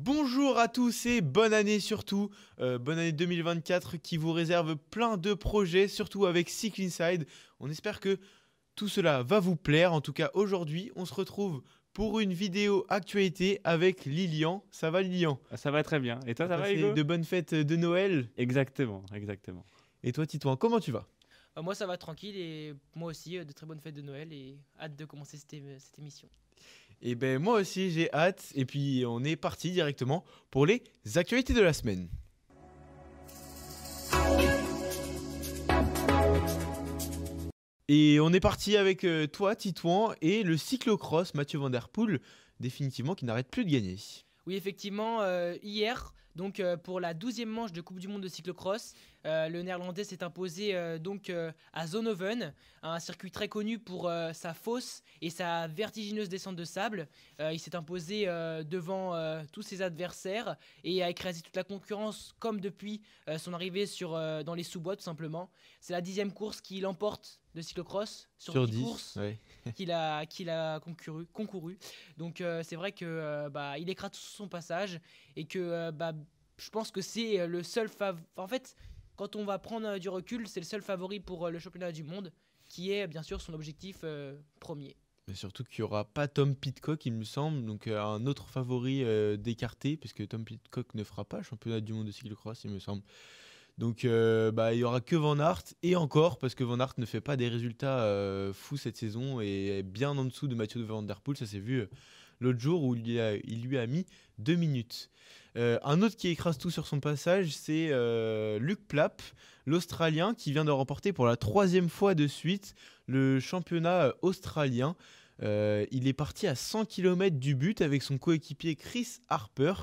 Bonjour à tous et bonne année surtout, euh, bonne année 2024 qui vous réserve plein de projets, surtout avec Cycle Inside. On espère que tout cela va vous plaire. En tout cas, aujourd'hui, on se retrouve pour une vidéo actualité avec Lilian. Ça va Lilian ah, Ça va très bien. Et toi, ça, va Hugo De bonnes fêtes de Noël. Exactement, exactement. Et toi Titouan, comment tu vas euh, Moi ça va tranquille et moi aussi euh, de très bonnes fêtes de Noël et hâte de commencer cette émission. Et ben moi aussi j'ai hâte. Et puis on est parti directement pour les actualités de la semaine. Et on est parti avec euh, toi, Titouan, et le cyclocross Mathieu Van Der Poel, définitivement, qui n'arrête plus de gagner. Oui, effectivement, euh, hier, donc euh, pour la 12 manche de Coupe du Monde de cyclocross, euh, le Néerlandais s'est imposé euh, donc à Zonoven, un circuit très connu pour sa fosse et sa vertigineuse descente de sable. il s'est imposé devant tous ses adversaires et a écrasé toute la concurrence comme depuis son arrivée sur, dans les sous-bois simplement. C'est la dixième course qu'il emporte de cyclocross sur, sur 10, courses qu'il a, qu'il a concouru, Donc c'est vrai que bah, il écrase tout son passage et que bah, je pense que c'est euh, le seul favori. En fait, quand on va prendre euh, du recul, c'est le seul favori pour euh, le championnat du monde, qui est bien sûr son objectif premier. Mais surtout qu'il n'y aura pas Tom Pitcock, il me semble, donc un autre favori euh, d'écarté, puisque Tom Pitcock ne fera pas championnat du monde de cyclocross, il me semble. Donc bah, il n'y aura que Van Aert, et encore, parce que Van Aert ne fait pas des résultats fous cette saison, et est bien en dessous de Mathieu de Van Der Poel, ça s'est vu l'autre jour où il, a, il lui a mis deux minutes. Euh, un autre qui écrase tout sur son passage, c'est Luke euh, Luc Plapp, l'Australien qui vient de remporter pour la troisième fois de suite le championnat euh, australien. il est parti à 100 km du but avec son coéquipier Chris Harper.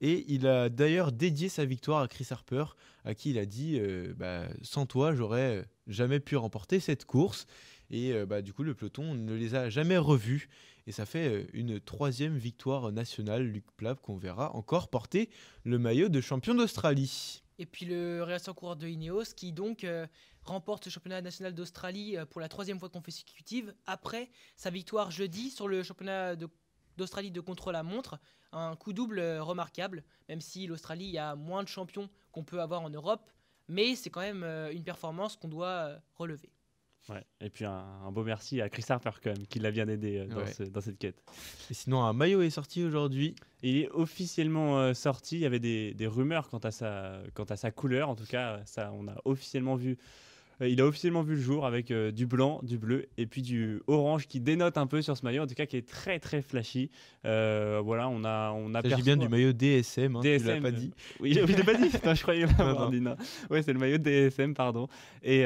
Et il a d'ailleurs dédié sa victoire à Chris Harper, à qui il a dit bah, Sans toi, j'aurais jamais pu remporter cette course. Et bah, du coup, le peloton ne les a jamais revus. Et ça fait euh, une troisième victoire nationale. Luc Plave, qu'on verra encore porter le maillot de champion d'Australie. Et puis le réaction coureur de Ineos qui donc euh, remporte le championnat national d'Australie euh, pour la troisième fois consécutive après sa victoire jeudi sur le championnat d'Australie de, de contre-la-montre. Un coup double remarquable, même si l'Australie a moins de champions qu'on peut avoir en Europe, mais c'est quand même une performance qu'on doit relever. Ouais. Et puis un, beau merci à Chris Harper qui l'a bien aidé euh, dans, dans, cette quête. Et sinon, un maillot est sorti aujourd'hui. Il est officiellement euh, sorti. Il y avait des, des rumeurs quant à, sa, quant à, sa, couleur. En tout cas, ça, on a officiellement vu euh, il a officiellement vu le jour avec euh, du blanc, du bleu et puis du orange qui dénote un peu sur ce maillot, en tout cas qui est très très flashy. Euh, voilà, on a on a. bien du maillot DSM, hein, DSM tu l'as pas dit. Oui, je l'ai pas dit. non, je croyais oui c'est le maillot DSM, pardon. Et,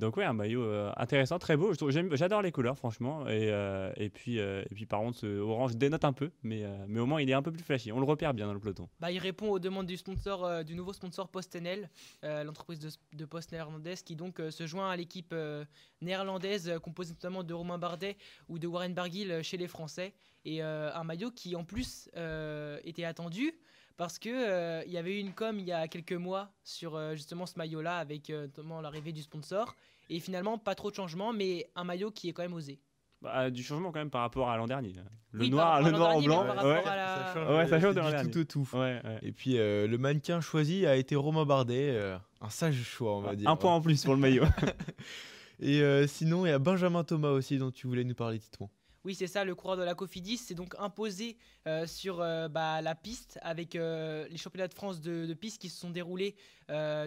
donc ouais, un maillot intéressant, très beau. J'adore les couleurs, franchement. Et, et puis et puis par contre, ce orange dénote un peu, mais mais au moins il est un peu plus flashy. On le repère bien dans le peloton. Bah, il répond aux demandes du sponsor, du nouveau sponsor PostNL, l'entreprise de, de qui donc euh, se joint à l'équipe euh, néerlandaise euh, composée notamment de Romain Bardet ou de Warren Barguil chez les Français. Et un maillot qui en plus était attendu parce que il y avait eu une com il y a quelques mois sur justement ce maillot là avec notamment l'arrivée du sponsor et finalement pas trop de changements mais un maillot qui est quand même osé. Bah, euh, du changement quand même par rapport à l'an dernier. Le noir, le noir en blanc. Ouais. Ça change, tout, Et puis euh, le mannequin choisi a été Romain Bardet, euh, un sage choix on va dire. Un point en plus pour le maillot. et sinon, il y a Benjamin Thomas aussi dont tu voulais nous parler, Titouan. Oui, c'est ça, le coureur de la Cofidis s'est donc imposé euh, sur euh, bah, la piste avec euh, les championnats de France de, piste qui se sont déroulés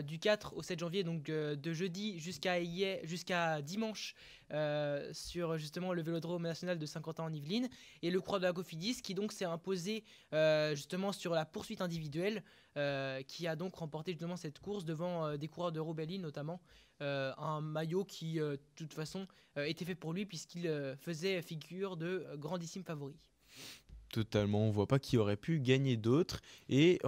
du 4 au 7 janvier, donc de jeudi jusqu'à jusqu'à dimanche sur justement le vélodrome national de Saint-Quentin en Yvelines. Et le Croix de la Cofidis qui donc s'est imposé justement sur la poursuite individuelle. Euh, qui a donc remporté justement cette course devant euh, des coureurs de Robelli notamment. Euh, un maillot qui, de toute façon, était fait pour lui puisqu'il faisait figure de grandissime favori. Totalement, on voit pas qui aurait pu gagner d'autres. Et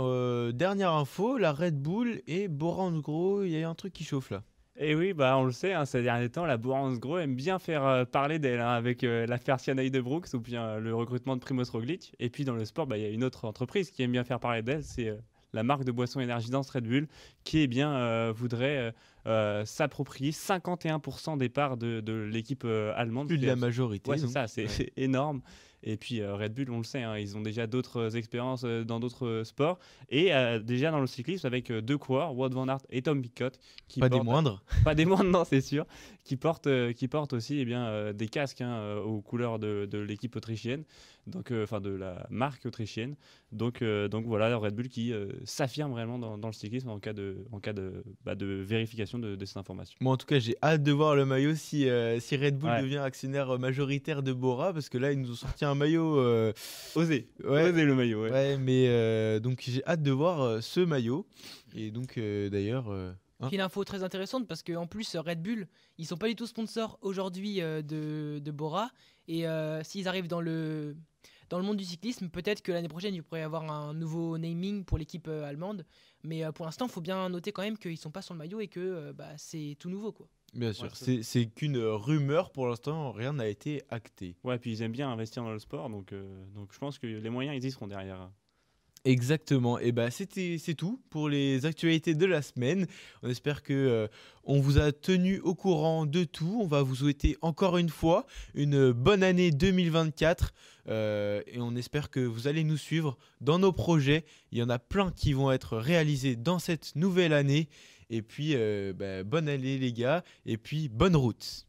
dernière info, la Red Bull et Boran Gros, il y a un truc qui chauffe là. Et eh oui, bah, on le sait, hein, ces derniers temps, la Bourrance Gros aime bien faire parler d'elle hein, avec l'affaire Sianaï de Brooks ou bien le recrutement de Primoz Roglic. Et puis dans le sport, bah, il y a une autre entreprise qui aime bien faire parler d'elle, c'est la marque de boisson énergisante Red Bull, qui eh bien, euh, voudrait euh, euh, s'approprier 51% des parts de, l'équipe allemande. Plus de la majorité. Ouais, c'est ça, c'est énorme. Et puis euh, Red Bull, on le sait, hein, ils ont déjà d'autres euh, expériences euh, dans d'autres sports. Et déjà dans le cyclisme, avec deux coureurs, Wout Van Aert et Tom Picot. Qui pas des moindres. Pas des moindres, non, c'est sûr. Qui portent, qui portent aussi eh bien, des casques hein, aux couleurs de, l'équipe autrichienne, donc enfin de la marque autrichienne. Donc, donc voilà, Red Bull qui s'affirme réellement dans, le cyclisme en cas de, en cas de, bah, de vérification de, cette information informations. Moi, en tout cas, j'ai hâte de voir le maillot si, si Red Bull devient actionnaire majoritaire de Bora, parce que là, ils nous ont sorti un maillot. Euh, Osé. Ouais. Osé le maillot. Ouais, mais euh, donc j'ai hâte de voir euh, ce maillot. Et donc d'ailleurs. une hein. info très intéressante parce qu'en plus Red Bull, ils sont pas du tout sponsors aujourd'hui de, de, Bora. Et s'ils arrivent dans le, dans le monde du cyclisme, peut-être que l'année prochaine, il pourrait y avoir un nouveau naming pour l'équipe allemande. Mais pour l'instant, il faut bien noter quand même qu'ils sont pas sur le maillot et que bah, c'est tout nouveau. quoi. Bien sûr, c'est qu'une euh, rumeur pour l'instant, rien n'a été acté. Ouais, puis ils aiment bien investir dans le sport, donc, euh, donc je pense que les moyens existeront derrière. Exactement. Et eh ben c'était c'est tout pour les actualités de la semaine. On espère que euh, on vous a tenu au courant de tout. On va vous souhaiter encore une fois une bonne année 2024 et on espère que vous allez nous suivre dans nos projets. Il y en a plein qui vont être réalisés dans cette nouvelle année et puis, euh, bah, bonne allée les gars, et puis bonne route.